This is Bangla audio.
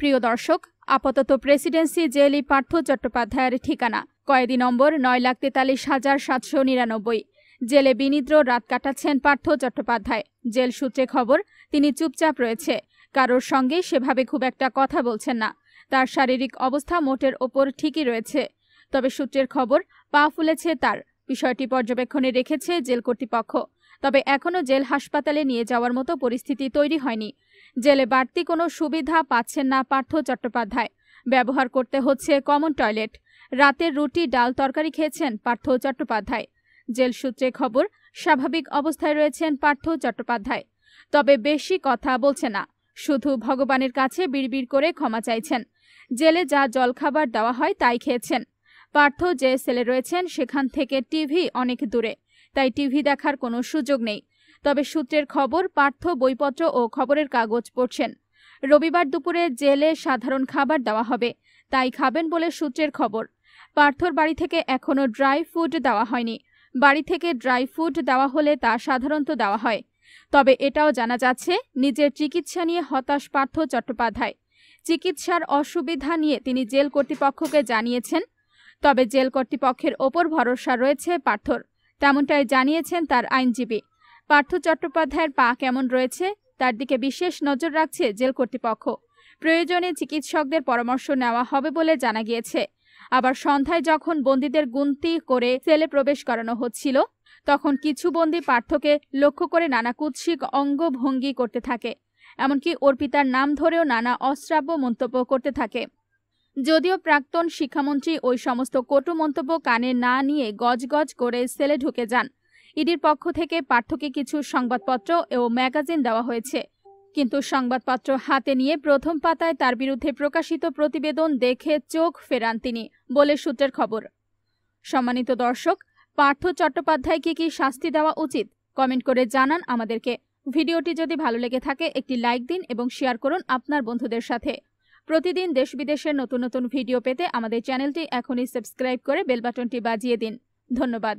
প্রিয় দর্শক আপাতত প্রেসিডেন্সি জেলি পার্থ চট্টোপাধ্যায়ের ঠিকানা কয়েদি নম্বর নয় লাখ তেতাল্লিশ হাজার সাতশো নিরানব্বই জেলে বিনিদ্র রাত কাটাচ্ছেন পার্থ চট্টোপাধ্যায় জেল সূত্রে খবর তিনি চুপচাপ রয়েছে কারোর সঙ্গে সেভাবে খুব একটা কথা বলছেন না তার শারীরিক অবস্থা মোটের ওপর ঠিকই রয়েছে তবে সূত্রের খবর পা ফুলেছে তার বিষয়টি পর্যবেক্ষণে রেখেছে জেল কর্তৃপক্ষ তবে এখনও জেল হাসপাতালে নিয়ে যাওয়ার মতো পরিস্থিতি তৈরি হয়নি জেলে বাড়তি কোনো সুবিধা পাচ্ছেন না পার্থ চট্টোপাধ্যায় ব্যবহার করতে হচ্ছে কমন টয়লেট রাতের রুটি ডাল তরকারি খেয়েছেন পার্থ চট্টোপাধ্যায় জেল সূত্রে খবর স্বাভাবিক অবস্থায় রয়েছেন পার্থ চট্টোপাধ্যায় তবে বেশি কথা বলছে না শুধু ভগবানের কাছে বিড়বিড় করে ক্ষমা চাইছেন জেলে যা জলখাবার দেওয়া হয় তাই খেয়েছেন পার্থ যে সেলে রয়েছেন সেখান থেকে টিভি অনেক দূরে তাই টিভি দেখার কোনো সুযোগ নেই তবে সূত্রের খবর পার্থ বইপত্র ও খবরের কাগজ পড়ছেন রবিবার দুপুরে জেলে সাধারণ খাবার দেওয়া হবে তাই খাবেন বলে সূত্রের খবর পার্থর বাড়ি থেকে এখনও ড্রাই ফুড দেওয়া হয়নি বাড়ি থেকে ড্রাই ফুড দেওয়া হলে তা সাধারণত দেওয়া হয় তবে এটাও জানা যাচ্ছে নিজের চিকিৎসা নিয়ে হতাশ পার্থ চট্টোপাধ্যায় চিকিৎসার অসুবিধা নিয়ে তিনি জেল কর্তৃপক্ষকে জানিয়েছেন তবে জেল কর্তৃপক্ষের ওপর ভরসা রয়েছে পার্থর তেমনটাই জানিয়েছেন তার আইনজীবী পার্থ চট্টোপাধ্যায়ের পা কেমন রয়েছে তার দিকে বিশেষ নজর রাখছে জেল কর্তৃপক্ষ প্রয়োজনে চিকিৎসকদের পরামর্শ নেওয়া হবে বলে জানা গিয়েছে আবার সন্ধ্যায় যখন বন্দীদের গুনতি করে সেলে প্রবেশ করানো হচ্ছিল তখন কিছু বন্দী পার্থকে লক্ষ্য করে নানা কুৎসিক অঙ্গভঙ্গি করতে থাকে এমনকি অর্পিতার নাম ধরেও নানা অশ্রাব্য মন্তব্য করতে থাকে যদিও প্রাক্তন শিক্ষামন্ত্রী ওই সমস্ত কটু মন্তব্য কানে না নিয়ে গজগজ করে সেলে ঢুকে যান ইডির পক্ষ থেকে পার্থকে কিছু সংবাদপত্র ও ম্যাগাজিন দেওয়া হয়েছে কিন্তু সংবাদপত্র হাতে নিয়ে প্রথম পাতায় তার বিরুদ্ধে প্রকাশিত প্রতিবেদন দেখে চোখ ফেরান তিনি বলে সূত্রের খবর সম্মানিত দর্শক পার্থ চট্টোপাধ্যায় কি কি শাস্তি দেওয়া উচিত কমেন্ট করে জানান আমাদেরকে ভিডিওটি যদি ভালো লেগে থাকে একটি লাইক দিন এবং শেয়ার করুন আপনার বন্ধুদের সাথে প্রতিদিন দেশ বিদেশের নতুন নতুন ভিডিও পেতে আমাদের চ্যানেলটি এখনই সাবস্ক্রাইব করে বেলবাটনটি বাজিয়ে দিন ধন্যবাদ